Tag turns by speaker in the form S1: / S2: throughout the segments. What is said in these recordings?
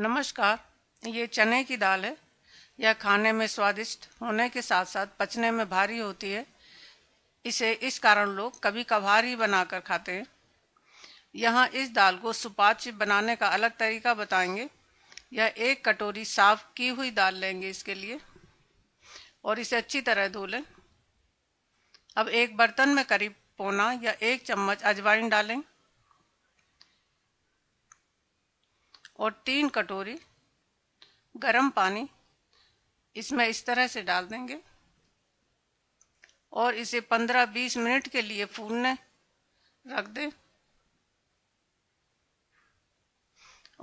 S1: नमस्कार ये चने की दाल है यह खाने में स्वादिष्ट होने के साथ साथ पचने में भारी होती है इसे इस कारण लोग कभी कभार ही बनाकर खाते हैं यहाँ इस दाल को सुपाच्य बनाने का अलग तरीका बताएंगे यह एक कटोरी साफ की हुई दाल लेंगे इसके लिए और इसे अच्छी तरह धो लें अब एक बर्तन में करीब पोना या एक चम्मच अजवाइन डालें और तीन कटोरी गरम पानी इसमें इस तरह से डाल देंगे और इसे 15-20 मिनट के लिए फूलने रख दें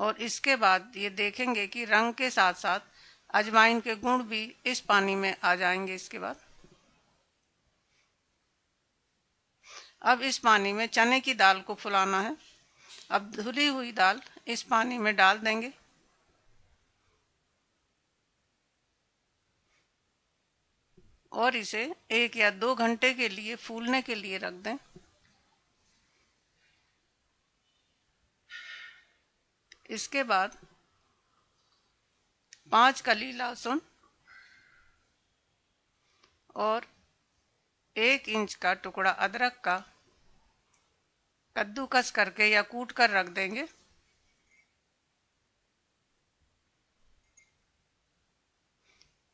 S1: और इसके बाद ये देखेंगे कि रंग के साथ साथ अजवाइन के गुण भी इस पानी में आ जाएंगे इसके बाद अब इस पानी में चने की दाल को फुलाना है अब धुली हुई दाल इस पानी में डाल देंगे और इसे एक या दो घंटे के लिए फूलने के लिए रख दें इसके बाद पांच कली लहसुन और एक इंच का टुकड़ा अदरक का कद्दूकस करके या कूट कर रख देंगे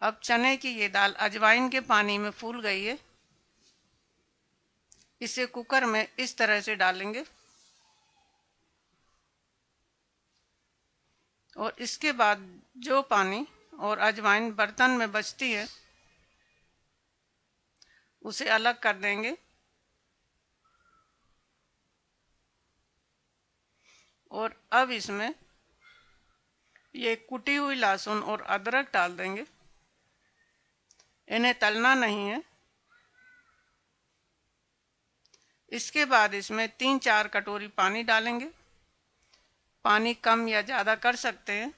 S1: अब चने की ये दाल अजवाइन के पानी में फूल गई है इसे कुकर में इस तरह से डालेंगे और इसके बाद जो पानी और अजवाइन बर्तन में बचती है उसे अलग कर देंगे और अब इसमें ये कुटी हुई लहसुन और अदरक डाल देंगे इन्हें तलना नहीं है इसके बाद इसमें तीन चार कटोरी पानी डालेंगे पानी कम या ज़्यादा कर सकते हैं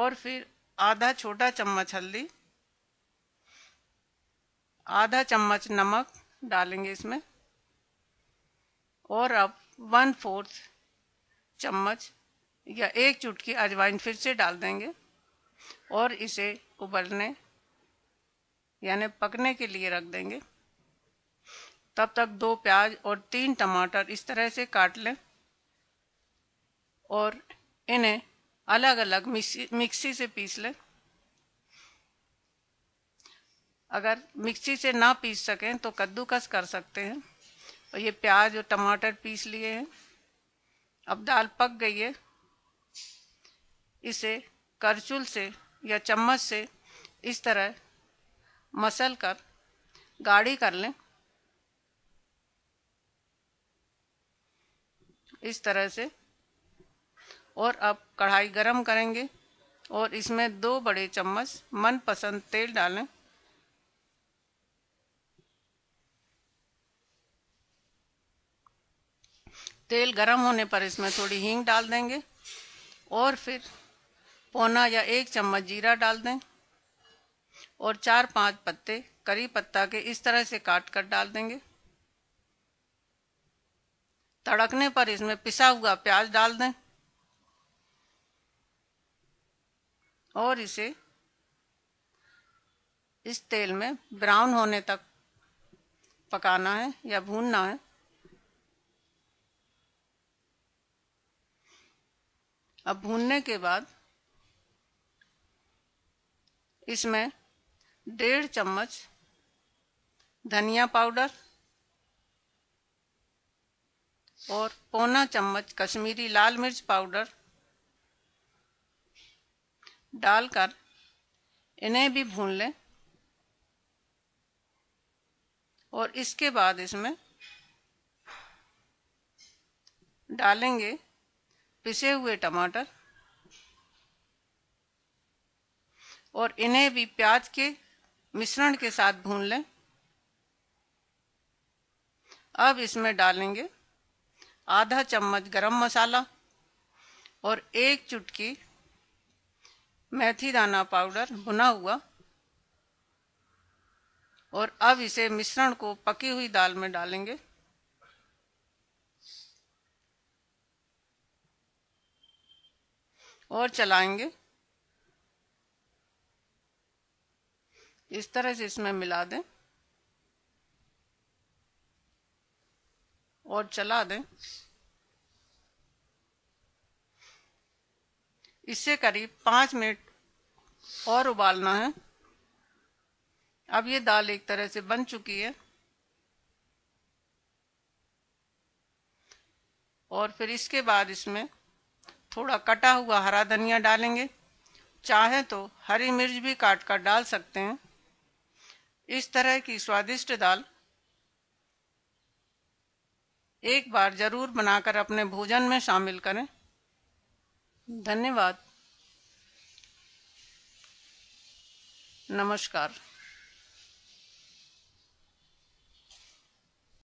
S1: और फिर आधा छोटा चम्मच हल्दी आधा चम्मच नमक डालेंगे इसमें और अब वन फोर्थ चम्मच या एक चुटकी अजवाइन फिर से डाल देंगे और इसे उबलने यानी पकने के लिए रख देंगे तब तक दो प्याज और तीन टमाटर इस तरह से काट लें और इन्हें अलग अलग मिक्सी मिक्सी से पीस लें अगर मिक्सी से ना पीस सकें तो कद्दूकस कर सकते हैं और ये प्याज और टमाटर पीस लिए हैं अब दाल पक गई है इसे करचुल से या चम्मच से इस तरह मसल कर गाढ़ी कर लें इस तरह से और अब कढ़ाई गरम करेंगे और इसमें दो बड़े चम्मच मनपसंद तेल डालें तेल गर्म होने पर इसमें थोड़ी हींग डाल देंगे और फिर पौना या एक चम्मच जीरा डाल दें और चार पांच पत्ते करी पत्ता के इस तरह से काट कर डाल देंगे तड़कने पर इसमें पिसा हुआ प्याज डाल दें और इसे इस तेल में ब्राउन होने तक पकाना है या भूनना है अब भूनने के बाद इसमें डेढ़ चम्मच धनिया पाउडर और पौना चम्मच कश्मीरी लाल मिर्च पाउडर डालकर इन्हें भी भून लें और इसके बाद इसमें डालेंगे पिसे हुए टमाटर और इन्हें भी प्याज के मिश्रण के साथ भून लें अब इसमें डालेंगे आधा चम्मच गरम मसाला और एक चुटकी मेथी दाना पाउडर भुना हुआ और अब इसे मिश्रण को पकी हुई दाल में डालेंगे और चलाएंगे इस तरह से इसमें मिला दें और चला दें इससे करीब पांच मिनट और उबालना है अब ये दाल एक तरह से बन चुकी है और फिर इसके बाद इसमें थोड़ा कटा हुआ हरा धनिया डालेंगे चाहे तो हरी मिर्च भी काट कर डाल सकते हैं इस तरह की स्वादिष्ट दाल एक बार जरूर बनाकर अपने भोजन में शामिल करें धन्यवाद नमस्कार